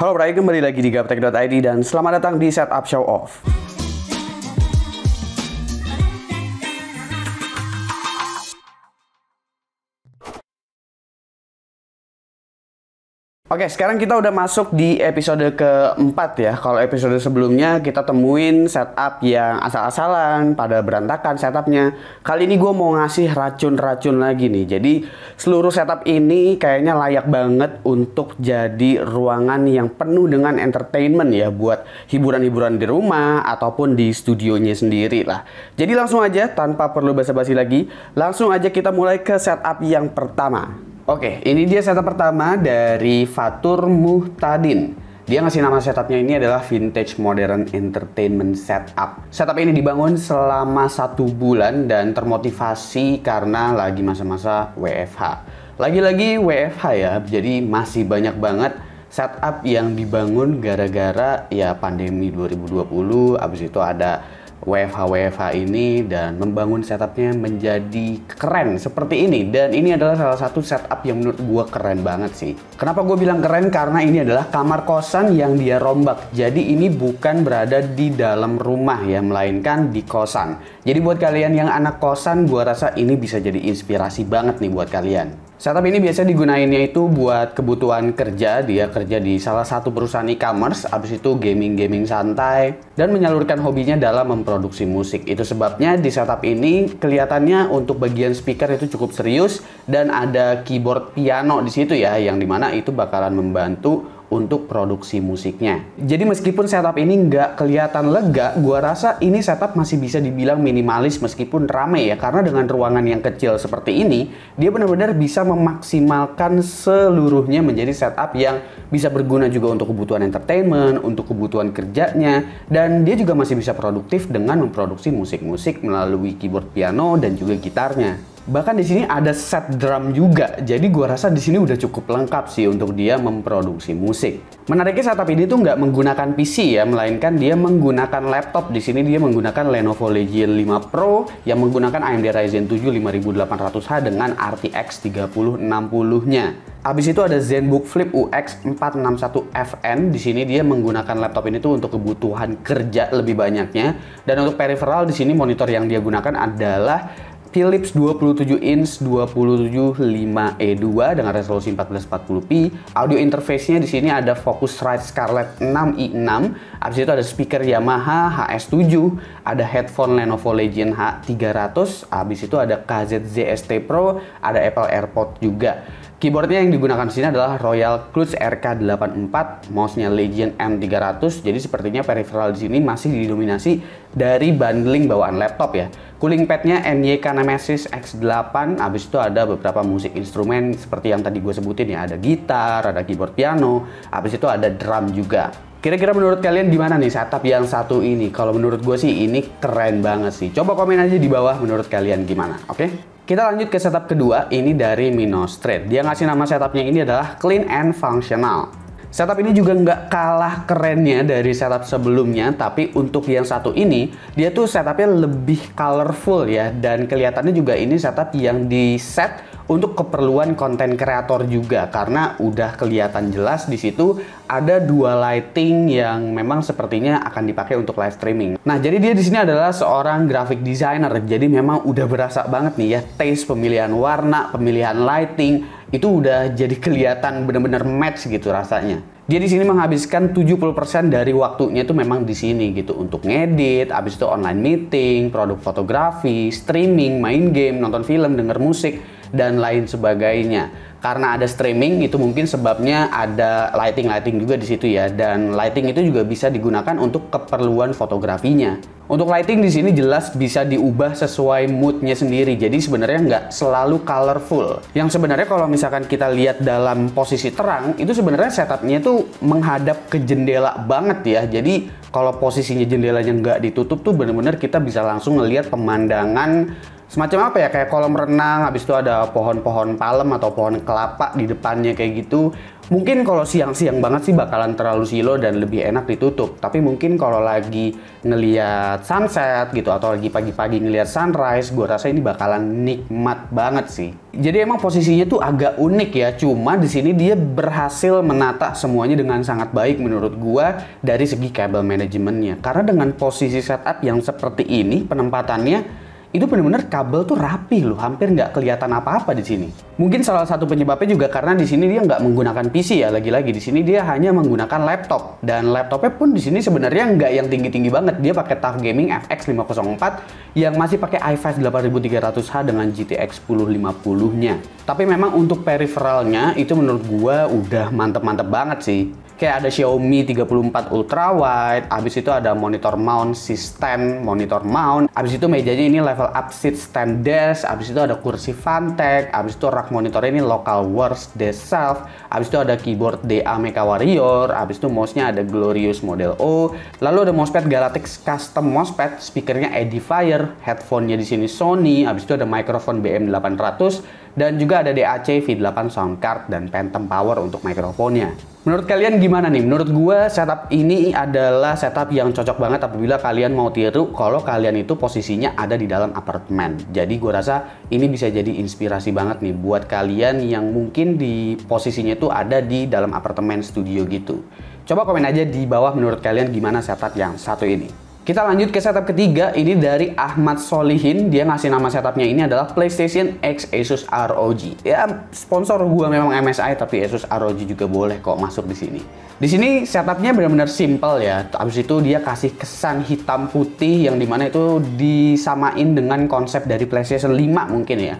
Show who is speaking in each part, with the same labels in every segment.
Speaker 1: Halo Bray, kembali lagi di gaptek.id dan selamat datang di Setup Show Off. Oke, sekarang kita udah masuk di episode keempat ya. Kalau episode sebelumnya kita temuin setup yang asal-asalan, pada berantakan setupnya. Kali ini gue mau ngasih racun-racun lagi nih. Jadi seluruh setup ini kayaknya layak banget untuk jadi ruangan yang penuh dengan entertainment ya. Buat hiburan-hiburan di rumah ataupun di studionya sendiri lah. Jadi langsung aja tanpa perlu basa-basi lagi, langsung aja kita mulai ke setup yang pertama. Oke, ini dia setup pertama dari Fatur Muhtadin. Dia ngasih nama setupnya ini adalah Vintage Modern Entertainment Setup. Setup ini dibangun selama satu bulan dan termotivasi karena lagi masa-masa WFH. Lagi-lagi WFH ya, jadi masih banyak banget setup yang dibangun gara-gara ya pandemi 2020, abis itu ada WFH WFH ini dan membangun setupnya menjadi keren seperti ini dan ini adalah salah satu setup yang menurut gue keren banget sih kenapa gue bilang keren karena ini adalah kamar kosan yang dia rombak jadi ini bukan berada di dalam rumah ya melainkan di kosan jadi buat kalian yang anak kosan gue rasa ini bisa jadi inspirasi banget nih buat kalian Setup ini biasanya digunainnya itu buat kebutuhan kerja, dia kerja di salah satu perusahaan e-commerce, abis itu gaming-gaming santai, dan menyalurkan hobinya dalam memproduksi musik. Itu sebabnya di setup ini kelihatannya untuk bagian speaker itu cukup serius, dan ada keyboard piano di situ ya, yang dimana itu bakalan membantu untuk produksi musiknya. Jadi meskipun setup ini nggak kelihatan lega, gua rasa ini setup masih bisa dibilang minimalis meskipun rame ya, karena dengan ruangan yang kecil seperti ini, dia benar-benar bisa memaksimalkan seluruhnya menjadi setup yang bisa berguna juga untuk kebutuhan entertainment, untuk kebutuhan kerjanya, dan dia juga masih bisa produktif dengan memproduksi musik-musik melalui keyboard piano dan juga gitarnya. Bahkan di sini ada set drum juga, jadi gua rasa di sini udah cukup lengkap sih untuk dia memproduksi musik. Menariknya setup ini tuh nggak menggunakan PC ya, melainkan dia menggunakan laptop. Di sini dia menggunakan Lenovo Legion 5 Pro yang menggunakan AMD Ryzen 7 5800H dengan RTX 3060-nya. Abis itu ada ZenBook Flip UX 461FN. Di sini dia menggunakan laptop ini tuh untuk kebutuhan kerja lebih banyaknya. Dan untuk peripheral di sini monitor yang dia gunakan adalah Philips 27 inch 275E2 dengan resolusi 1440p. Audio interface-nya di sini ada Focusrite Scarlett 6i6. Habis itu ada speaker Yamaha HS7, ada headphone Lenovo Legion H300, habis itu ada KZZST Pro, ada Apple AirPod juga. Keyboardnya yang digunakan di sini adalah Royal Clutch RK84, mouse-nya Legion M300. Jadi sepertinya peripheral di sini masih didominasi dari bundling bawaan laptop ya. Cooling pad-nya NYK Nemesis X8. Habis itu ada beberapa musik instrumen seperti yang tadi gue sebutin ya, ada gitar, ada keyboard piano, habis itu ada drum juga. Kira-kira menurut kalian gimana nih setup yang satu ini? Kalau menurut gue sih ini keren banget sih. Coba komen aja di bawah menurut kalian gimana, oke? Okay? Kita lanjut ke setup kedua, ini dari Minostrade. Dia ngasih nama setupnya ini adalah clean and functional. Setup ini juga nggak kalah kerennya dari setup sebelumnya, tapi untuk yang satu ini, dia tuh setupnya lebih colorful ya, dan kelihatannya juga ini setup yang di set untuk keperluan konten kreator juga karena udah kelihatan jelas di situ ada dua lighting yang memang sepertinya akan dipakai untuk live streaming. Nah, jadi dia di sini adalah seorang graphic designer. Jadi memang udah berasa banget nih ya taste pemilihan warna, pemilihan lighting itu udah jadi kelihatan benar-benar match gitu rasanya. Dia di sini menghabiskan 70% dari waktunya itu memang di sini gitu untuk ngedit, habis itu online meeting, produk fotografi, streaming, main game, nonton film, denger musik dan lain sebagainya. Karena ada streaming itu mungkin sebabnya ada lighting-lighting juga di situ ya dan lighting itu juga bisa digunakan untuk keperluan fotografinya. Untuk lighting di sini jelas bisa diubah sesuai moodnya sendiri. Jadi sebenarnya nggak selalu colorful. Yang sebenarnya kalau misalkan kita lihat dalam posisi terang, itu sebenarnya setupnya itu menghadap ke jendela banget ya. Jadi kalau posisinya jendelanya nggak ditutup tuh benar-benar kita bisa langsung ngelihat pemandangan semacam apa ya kayak kolam renang habis itu ada pohon-pohon palem atau pohon kelapa di depannya kayak gitu mungkin kalau siang-siang banget sih bakalan terlalu silo dan lebih enak ditutup tapi mungkin kalau lagi ngeliat sunset gitu atau lagi pagi-pagi ngeliat sunrise gue rasa ini bakalan nikmat banget sih jadi emang posisinya tuh agak unik ya cuma di sini dia berhasil menata semuanya dengan sangat baik menurut gue dari segi kabel manajemennya karena dengan posisi setup yang seperti ini penempatannya itu benar-benar kabel tuh rapi loh, hampir nggak kelihatan apa-apa di sini. Mungkin salah satu penyebabnya juga karena di sini dia nggak menggunakan PC ya, lagi-lagi di sini dia hanya menggunakan laptop dan laptopnya pun di sini sebenarnya nggak yang tinggi-tinggi banget, dia pakai Tough Gaming FX 504 yang masih pakai i5 8300H dengan GTX 1050-nya. Tapi memang untuk peripheralnya itu menurut gua udah mantep-mantep banget sih kayak ada Xiaomi 34 ultra wide, habis itu ada monitor mount stand, monitor mount, habis itu mejanya ini level up seat stand desk, habis itu ada kursi Fantech, habis itu rak monitor ini local works desk self, habis itu ada keyboard DA Mecha Warrior, habis itu mouse-nya ada Glorious Model O, lalu ada mousepad Galatex custom mousepad, speakernya Edifier, headphone-nya di sini Sony, habis itu ada microphone BM800 dan juga ada DAC V8 soundcard dan phantom power untuk mikrofonnya. Menurut kalian gimana nih? Menurut gue setup ini adalah setup yang cocok banget apabila kalian mau tiru kalau kalian itu posisinya ada di dalam apartemen. Jadi gue rasa ini bisa jadi inspirasi banget nih buat kalian yang mungkin di posisinya itu ada di dalam apartemen studio gitu. Coba komen aja di bawah menurut kalian gimana setup yang satu ini. Kita lanjut ke setup ketiga, ini dari Ahmad Solihin. Dia ngasih nama setupnya ini adalah PlayStation X Asus ROG. Ya, sponsor gua memang MSI, tapi Asus ROG juga boleh kok masuk di sini. Di sini setupnya benar-benar simple ya. Abis itu dia kasih kesan hitam putih yang dimana itu disamain dengan konsep dari PlayStation 5 mungkin ya.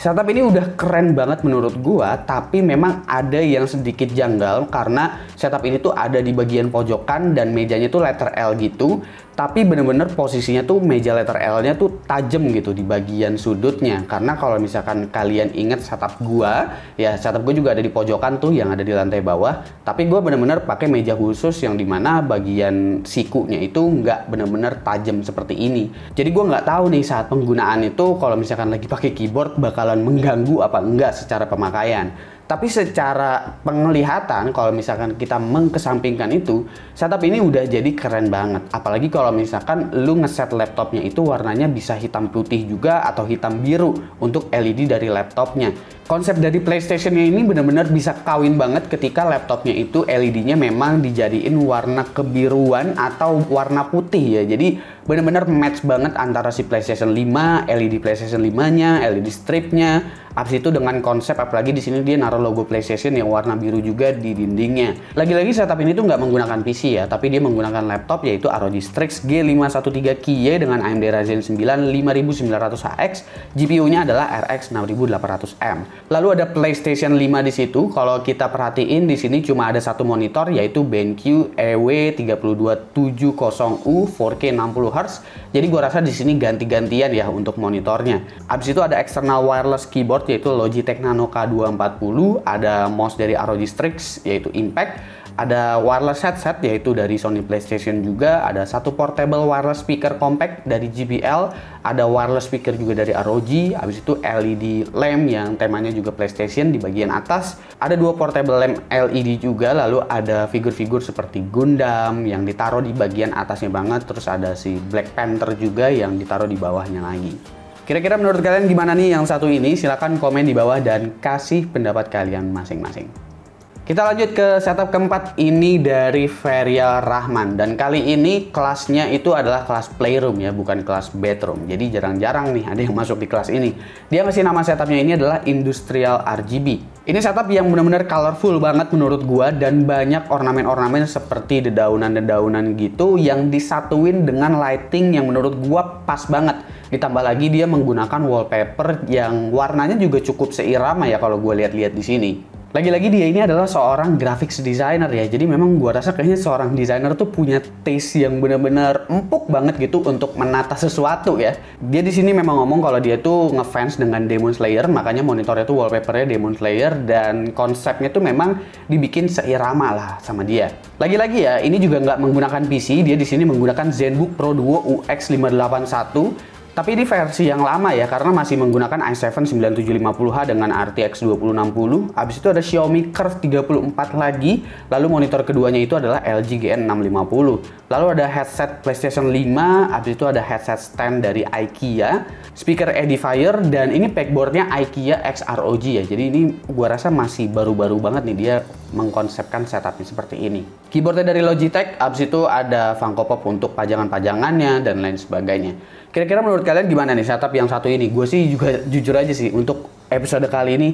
Speaker 1: Setup ini udah keren banget menurut gua, tapi memang ada yang sedikit janggal karena setup ini tuh ada di bagian pojokan dan mejanya tuh letter L gitu tapi bener-bener posisinya tuh meja letter L-nya tuh tajam gitu di bagian sudutnya karena kalau misalkan kalian inget setup gua ya setup gua juga ada di pojokan tuh yang ada di lantai bawah tapi gua bener-bener pakai meja khusus yang dimana bagian sikunya itu nggak bener-bener tajam seperti ini jadi gua nggak tahu nih saat penggunaan itu kalau misalkan lagi pakai keyboard bakalan mengganggu apa enggak secara pemakaian tapi secara penglihatan kalau misalkan kita mengkesampingkan itu, setup ini udah jadi keren banget. Apalagi kalau misalkan lu ngeset laptopnya itu warnanya bisa hitam putih juga atau hitam biru untuk LED dari laptopnya. Konsep dari PlayStation-nya ini benar-benar bisa kawin banget ketika laptopnya itu LED-nya memang dijadiin warna kebiruan atau warna putih ya. Jadi benar-benar match banget antara si PlayStation 5, LED PlayStation 5-nya, LED strip-nya, Abis itu dengan konsep apalagi di sini dia naruh logo PlayStation yang warna biru juga di dindingnya. Lagi-lagi setup ini tuh nggak menggunakan PC ya, tapi dia menggunakan laptop yaitu ROG Strix G513 ky dengan AMD Ryzen 9 5900 hx GPU-nya adalah RX 6800M. Lalu ada PlayStation 5 di situ. Kalau kita perhatiin di sini cuma ada satu monitor yaitu BenQ EW3270U 4K 60Hz. Jadi gua rasa di sini ganti-gantian ya untuk monitornya. Abis itu ada external wireless keyboard keyboard yaitu Logitech Nano K240, ada mouse dari ROG Strix yaitu Impact, ada wireless headset yaitu dari Sony PlayStation juga, ada satu portable wireless speaker compact dari JBL, ada wireless speaker juga dari ROG, habis itu LED lamp yang temanya juga PlayStation di bagian atas, ada dua portable lamp LED juga, lalu ada figur-figur seperti Gundam yang ditaruh di bagian atasnya banget, terus ada si Black Panther juga yang ditaruh di bawahnya lagi. Kira-kira menurut kalian gimana nih yang satu ini? Silahkan komen di bawah dan kasih pendapat kalian masing-masing. Kita lanjut ke setup keempat ini dari Ferial Rahman dan kali ini kelasnya itu adalah kelas playroom ya bukan kelas bedroom jadi jarang-jarang nih ada yang masuk di kelas ini dia ngasih nama setupnya ini adalah industrial RGB ini setup yang benar-benar colorful banget menurut gua dan banyak ornamen-ornamen seperti dedaunan-dedaunan gitu yang disatuin dengan lighting yang menurut gua pas banget Ditambah lagi dia menggunakan wallpaper yang warnanya juga cukup seirama ya kalau gue lihat-lihat di sini. Lagi-lagi dia ini adalah seorang graphics designer ya. Jadi memang gue rasa kayaknya seorang designer tuh punya taste yang benar-benar empuk banget gitu untuk menata sesuatu ya. Dia di sini memang ngomong kalau dia tuh ngefans dengan Demon Slayer, makanya monitornya tuh wallpapernya Demon Slayer dan konsepnya tuh memang dibikin seirama lah sama dia. Lagi-lagi ya, ini juga nggak menggunakan PC, dia di sini menggunakan ZenBook Pro Duo UX581 tapi ini versi yang lama ya, karena masih menggunakan i7 9750H dengan RTX 2060. Habis itu ada Xiaomi Curve 34 lagi, lalu monitor keduanya itu adalah LG GN650. Lalu ada headset PlayStation 5, habis itu ada headset stand dari IKEA, speaker edifier, dan ini backboardnya IKEA XROG ya. Jadi ini gua rasa masih baru-baru banget nih dia mengkonsepkan setupnya seperti ini. Keyboardnya dari Logitech, habis itu ada Funko Pop untuk pajangan-pajangannya dan lain sebagainya. Kira-kira menurut kalian gimana nih setup yang satu ini? Gue sih juga jujur aja sih untuk episode kali ini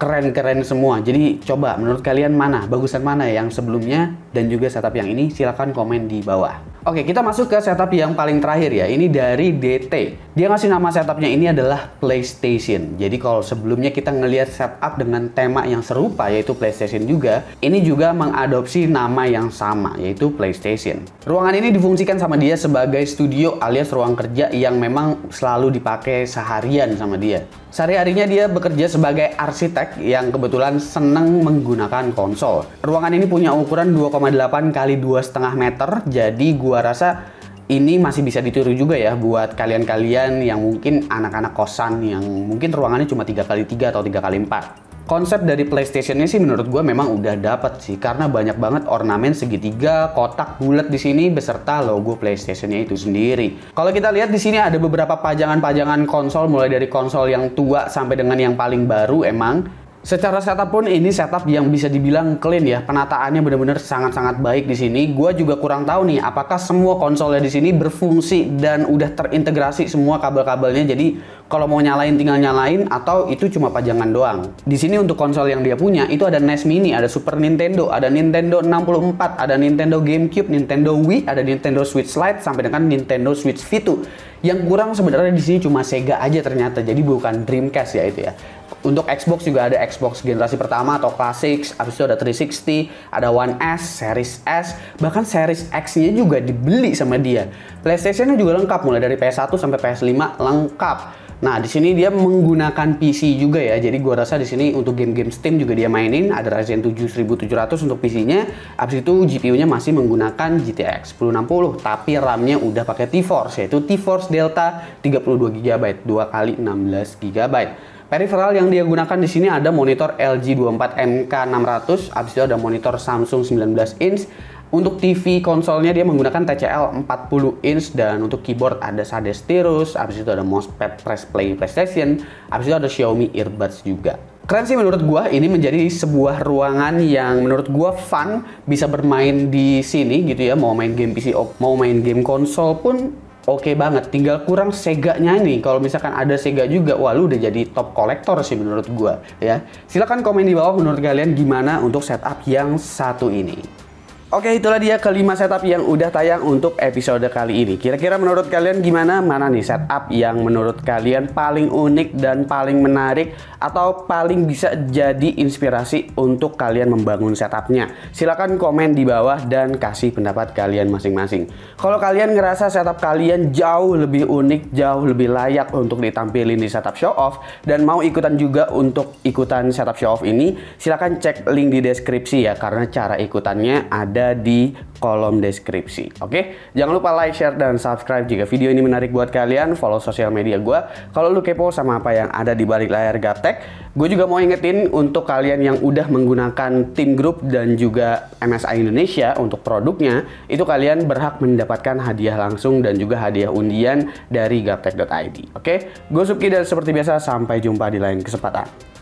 Speaker 1: keren-keren semua. Jadi coba menurut kalian mana bagusan mana yang sebelumnya dan juga setup yang ini? Silahkan komen di bawah. Oke, kita masuk ke setup yang paling terakhir ya. Ini dari DT. Dia ngasih nama setupnya ini adalah PlayStation. Jadi kalau sebelumnya kita ngelihat setup dengan tema yang serupa yaitu PlayStation juga, ini juga mengadopsi nama yang sama yaitu PlayStation. Ruangan ini difungsikan sama dia sebagai studio alias ruang kerja yang memang selalu dipakai seharian sama dia. Sehari-harinya dia bekerja sebagai arsitek yang kebetulan seneng menggunakan konsol. Ruangan ini punya ukuran 2,8 x 2,5 meter, jadi gua gua rasa ini masih bisa ditiru juga ya buat kalian-kalian yang mungkin anak-anak kosan yang mungkin ruangannya cuma 3x3 atau 3x4. Konsep dari PlayStation-nya sih menurut gue memang udah dapat sih karena banyak banget ornamen segitiga, kotak, bulat di sini beserta logo PlayStation-nya itu sendiri. Kalau kita lihat di sini ada beberapa pajangan-pajangan konsol mulai dari konsol yang tua sampai dengan yang paling baru emang Secara setup pun ini setup yang bisa dibilang clean ya. Penataannya benar-benar sangat-sangat baik di sini. Gua juga kurang tahu nih apakah semua konsolnya di sini berfungsi dan udah terintegrasi semua kabel-kabelnya. Jadi kalau mau nyalain tinggal nyalain atau itu cuma pajangan doang. Di sini untuk konsol yang dia punya itu ada NES Mini, ada Super Nintendo, ada Nintendo 64, ada Nintendo GameCube, Nintendo Wii, ada Nintendo Switch Lite sampai dengan Nintendo Switch V2. Yang kurang sebenarnya di sini cuma Sega aja ternyata. Jadi bukan Dreamcast ya itu ya untuk Xbox juga ada Xbox generasi pertama atau klasik, habis itu ada 360, ada One S, Series S, bahkan Series X-nya juga dibeli sama dia. PlayStation-nya juga lengkap mulai dari PS1 sampai PS5 lengkap. Nah, di sini dia menggunakan PC juga ya. Jadi gua rasa di sini untuk game-game Steam juga dia mainin, ada Ryzen 7700 untuk PC-nya. Habis itu GPU-nya masih menggunakan GTX 1060, tapi RAM-nya udah pakai T-Force yaitu T-Force Delta 32 GB 2 kali 16 GB. Peripheral yang dia gunakan di sini ada monitor LG 24MK600, abis itu ada monitor Samsung 19 inch. Untuk TV konsolnya dia menggunakan TCL 40 inch dan untuk keyboard ada SADE abis itu ada mousepad press play PlayStation, abis itu ada Xiaomi earbuds juga. Keren sih menurut gua ini menjadi sebuah ruangan yang menurut gua fun bisa bermain di sini gitu ya mau main game PC mau main game konsol pun oke okay banget. Tinggal kurang seganya nih. Kalau misalkan ada sega juga, wah lu udah jadi top kolektor sih menurut gua ya. Silahkan komen di bawah menurut kalian gimana untuk setup yang satu ini. Oke, itulah dia kelima setup yang udah tayang untuk episode kali ini. Kira-kira menurut kalian gimana? Mana nih setup yang menurut kalian paling unik dan paling menarik atau paling bisa jadi inspirasi untuk kalian membangun setupnya? Silahkan komen di bawah dan kasih pendapat kalian masing-masing. Kalau kalian ngerasa setup kalian jauh lebih unik, jauh lebih layak untuk ditampilin di setup show off dan mau ikutan juga untuk ikutan setup show off ini, silahkan cek link di deskripsi ya karena cara ikutannya ada ada di kolom deskripsi. Oke, jangan lupa like, share, dan subscribe jika video ini menarik buat kalian. Follow sosial media gue. Kalau lu kepo sama apa yang ada di balik layar Gaptek, gue juga mau ingetin untuk kalian yang udah menggunakan tim grup dan juga MSI Indonesia untuk produknya, itu kalian berhak mendapatkan hadiah langsung dan juga hadiah undian dari gaptek.id. Oke, gue Subki dan seperti biasa sampai jumpa di lain kesempatan.